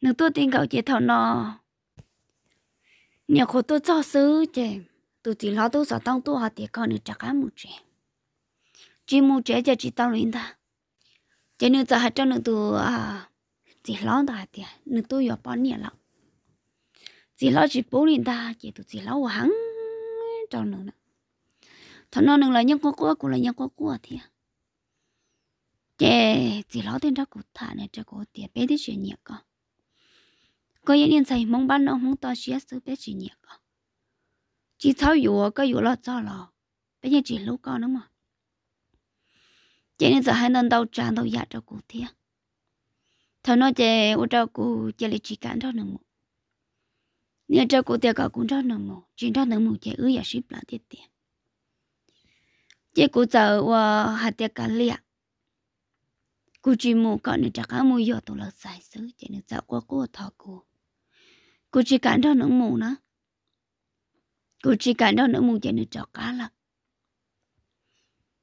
nếu tôi tin cậu chỉ thọ nó nhiều khổ tôi cho xứ chè tôi chỉ lo tôi sợ tông tôi học thì con được chắc ăn một chè chỉ một chè chè chỉ tao lên ta chè nếu giờ học cho nữa tôi à chỉ lo ta thì nếu tôi có bao nhiêu lắm chỉ lo chỉ bố lên ta chỉ tôi chỉ lo hắn cho nữa nữa thằng nó nữa là nhân quá quá cũng là nhân quá quá thì chè chỉ lo tên ra cụ thả này cho cụ tiệt bé đi chuyện nhiều con có yên yên thầy mong ban nó mong to chia sứ bé chỉ nhẹ cả chỉ tháo yếu có yếu lo cho lo bé nhẹ chỉ lúc con nữa mà chỉ nên giờ hai nên đầu tràn đầu dạ cho cụ thiệt thằng nó chơi ô cho cụ chơi lịch chỉ cản cho nó mù nếu cho cụ tiệc cả cũng cho nó mù chỉ cho nó mù chơi ứ giả ship là tiệt tiệt chỉ cụ giờ và hạt tiệc cả liệt cụ chỉ mù còn nữa chắc cả mù yếu tụ lực giải sứ chỉ nên giờ qua cụ thọ cụ cô chỉ cảm đó nương mù nữa cô chỉ cảm đó nương mù chạy nương trọ cá là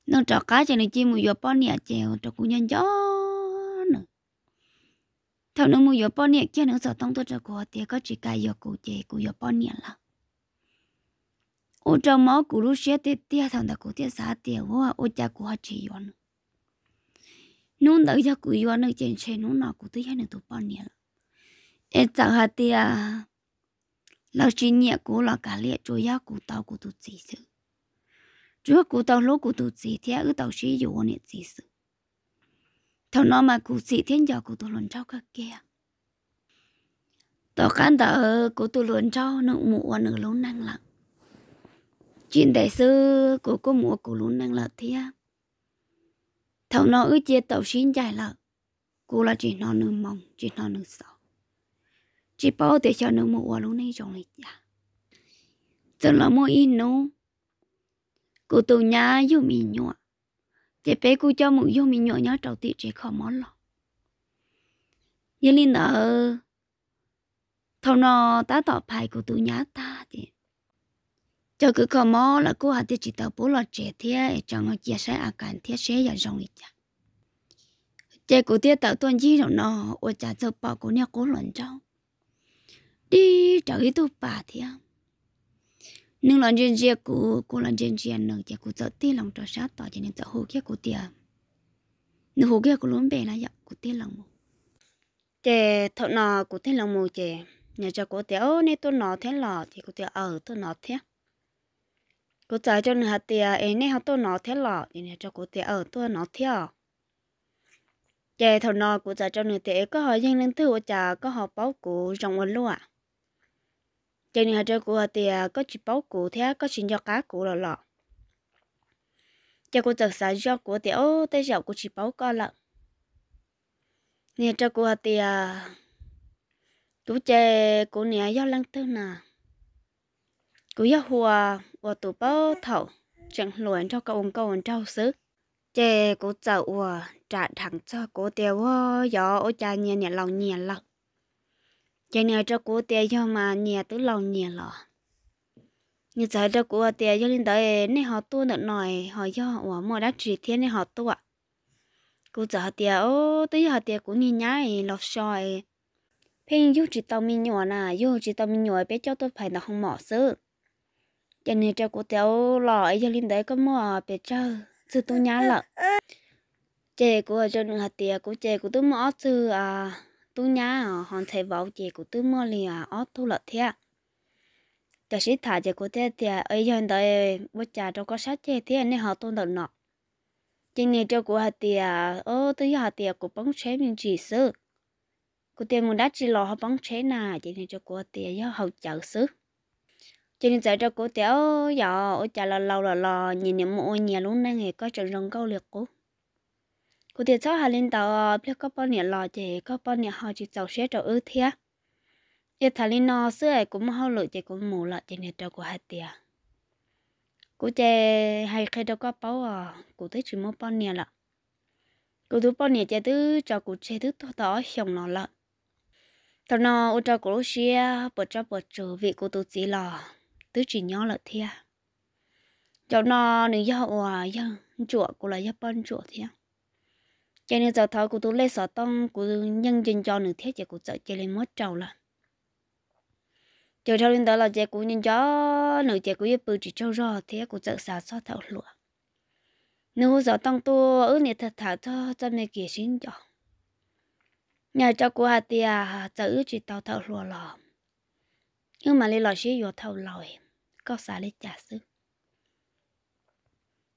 nương trọ cá chạy nương chi mù vô bao nhiêu chèo trọ cũng nhân gió nữa thằng nương mù vô bao nhiêu kia nương sợ tông tôi trọ cô thì có chỉ cái vô cô chè cô vô bao nhiêu là ô trọ mỏ cô lúc xé tê tê thằng ta cô tê xả tê ô à, ô cha cô chỉ vô nữa nương đợi cho cô vô nương chạy xe nương nào cô thấy hai nương tụ bao nhiêu là e chẳng hà thì à lão chỉ nhẹ cú là cả liệt rồi ya cú tàu cú tụt gì sự chúa cú tàu lúc cú tụt gì thì ở tàu sĩ dụ nè gì sự thằng nó mà cú sĩ thiên giờ cú tụt lần trao các kia tàu khán tàu ờ, cú tụt lần trao nụ mùa à, nụ lún năng lặng chuyện đại sư của cô mùa cú lún năng lặng thì à thằng nó ước chia tàu xin dài lặng cú là chỉ nó nương mong chỉ nó nương sợ chỉ bảo để cho nó mua luôn này trong này à giờ là mua in nó cô tàu nhà yêu mình nhọ chỉ bé cô cho mua yêu mình nhọ nhớ trâu tị chỉ không món lọ yên linh nợ, thâu nó ta tỏ phải cô tàu nhà ta thì cho cứ khó mò là cô hạt chỉ tàu bố là trẻ thế cho nó chia sẻ à cản thế sẽ giờ trong lịch à chỉ cô tiếc tạo tuần chi rồi nọ, ôi cha cho bảo cô nhà cô luận trong đi trở ý tu bà thì à nhưng lần trên chia cũ cô lần trên chia nâng chia cô sợ tiền lòng trò sát tỏ cho nên sợ hồ kia cũ tiệt nếu hồ kia cũ lớn bề là dọc dạ, cũ tiền lòng một chè thợ nọ cũ tiền lòng một chè nhà cho cô tiệt ô nên tôi nọ thế lọ thì cô tiệt ở ờ, tôi nọ thế cô trái cho nên hạt tiền ấy nên họ tôi nọ thế lọ thì nhà cho cô tiệt ở ờ, tôi nọ thế à chè thợ nọ cũ trái cho nên tiệt có họ dân lên thứ của cha có họ báo cũ rộng hơn luôn à cho nên cho cô thì à, có chỉ bảo cô thế có chỉ cho cá cô là lọ cho cô thực sự cho cô à, thì ô tới giờ cô chỉ bảo con lận nhà cho cô thì tú chè của nhà do lăng tư nè cô do hùa và tụ bao thầu chẳng luận cho cậu ông cậu ông trao xứ chè cô chậu à, trả thẳng cho cô tiêu do ô cha nhà nhà lòng nhà lòng chạy nhà cho cô tiền cho mà nhà tứ lòng nhà lọ như giờ cho cô tiền cho lên tới nên họ tu được nổi họ cho họ mua đất chỉ thiên nên họ tu ạ cô giờ tiền ô tới họ tiền cũng như nhái lọt soi phim yêu chỉ tao mi nhỏ nà yêu chỉ tao mi nhỏ bé cho tôi phải là không mỏ sự cho nên cho cô tiểu lọ cho lên đấy có mua bé cho sự tôi nhá lợ chè của cho nữa tiền của chè của tôi mỏ sự à tu nhà ờ, hòn thầy bảo chị của tư mua liền à thu lợi thế cho sĩ thả chị của thế thì ở ờ, hiện tại ờ, bố cha đâu có sát chị thế nên họ tôn được nọ chính này cho của hạt tiề ô tư hạt thì của bóng chế mình chỉ sư của tiền muốn đắt chỉ lò họ bóng chế nà chính này cho của tiề do hậu chợ sư cho nên dạy cho cô tiểu giờ ở chả là lâu là lò nhìn những mụ nhà luôn nay nghề có trận rồng câu liệt của cô tiệt cháu hà linh tàu biết có bao nhiêu lò chị có bao nhiêu họ chỉ cháu sẽ cháu ước thế giờ thằng linh nó xưa ấy cũng hao lụi chị cũng mù lợ chị này cháu có hạt tiệt cô chị hay khi đâu có bao à cô thấy chỉ mua bao nhiêu lợ cô thấy bao nhiêu chị thứ cháu cô chị thứ to to xong nó lợ Thằng nó ở trong cô xia bỏ cháu bỏ trừ vì cô tôi chỉ lò thứ chỉ nhỏ lợ thiệt cháu nó nếu giàu à giàu chuột cô là giàu bận chuột thiệt cho nên giờ thọ của tôi lấy sợ tông của nhân dân cho nửa thế chỉ của sợ chơi lên mất trầu là chờ sau lên đó là chơi của nhân cho nửa chơi của yêu bự chỉ trâu rò thế của sợ xả xót thảo lụa nếu giờ tông tôi ở nhà thật thả cho cho mẹ kia xin cho nhà cho của hà tia sợ chỉ tao thảo lụa lò nhưng mà lấy lò xí vô thảo lòi có xả lấy trả sức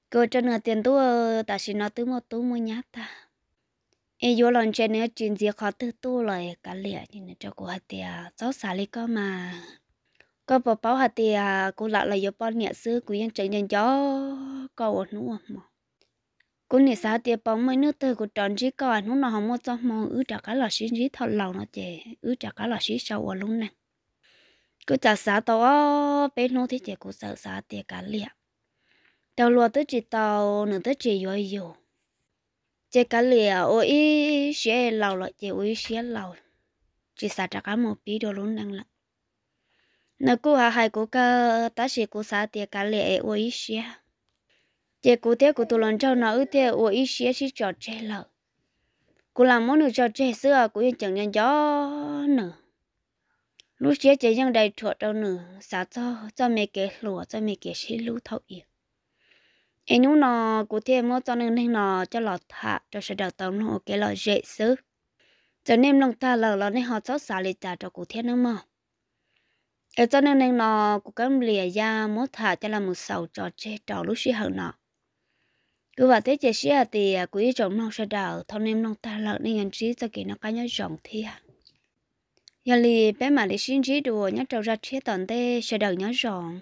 cơ cho nửa tiền tôi ta xin nó tứ một tú mua nhát ta ai vô lần trên nữa chuyện gì khó tư tu rồi cả như nhưng cho cô hạt tiề à, cháu xả lấy cơ mà à, có bảo bảo hạt tiề cô lại là vô bao nhẹ xứ cô yên tránh nhân cho câu ở nữa mà cô nhẹ xả tiề bóng mấy nước tư cô tròn chỉ câu anh lúc nào không muốn cho mong ứ trả cả là xin chỉ thật lâu nó chè ứ trả cả là xin sâu ở luôn nè cô trả xả tàu bé nô thì chè cô sợ xả tiề cả lìa tàu lùa tới chỉ tàu nửa tới chỉ vô vô chế cá lìa ôi xe lâu lại chế ôi xe lâu, chỉ xả trả cá một bí đồ luôn đang lại nè cô hà hai cô ca ta chỉ cô xả tiền cá lìa ôi xe chế cô thế cô tôi lần trâu nó ư thế ôi xe chỉ cho chế lầu cô làm món được cho chế xưa cô yên chẳng nhận gió nữa lúc chế chế dân đầy chuột đâu nữa xả cho cho mẹ kể lụa cho mẹ kể xí lũ thâu yên em nhung nó cụ thể mua cho nên nên nó cho lọ thả cho sự đầu tạo nó cái lọ dễ xứ cho nên lòng ta lờ lọ nên họ cháu xả lì trả cho cụ thể nó mà ở cho nên nên nó cụ cấm lìa ra mua thả cho là một sầu trò chơi trò lúc xí hận nó cứ vào thế chơi xí à, thì à, quý trọng nó sẽ đầu thâu nên lòng ta lờ nên nhận trí cho kỳ nó cá nhớ rộng thi à giờ lì bé mà lì xin trí đùa nhớ trâu ra chế tận tê sẽ đầu nhớ rộng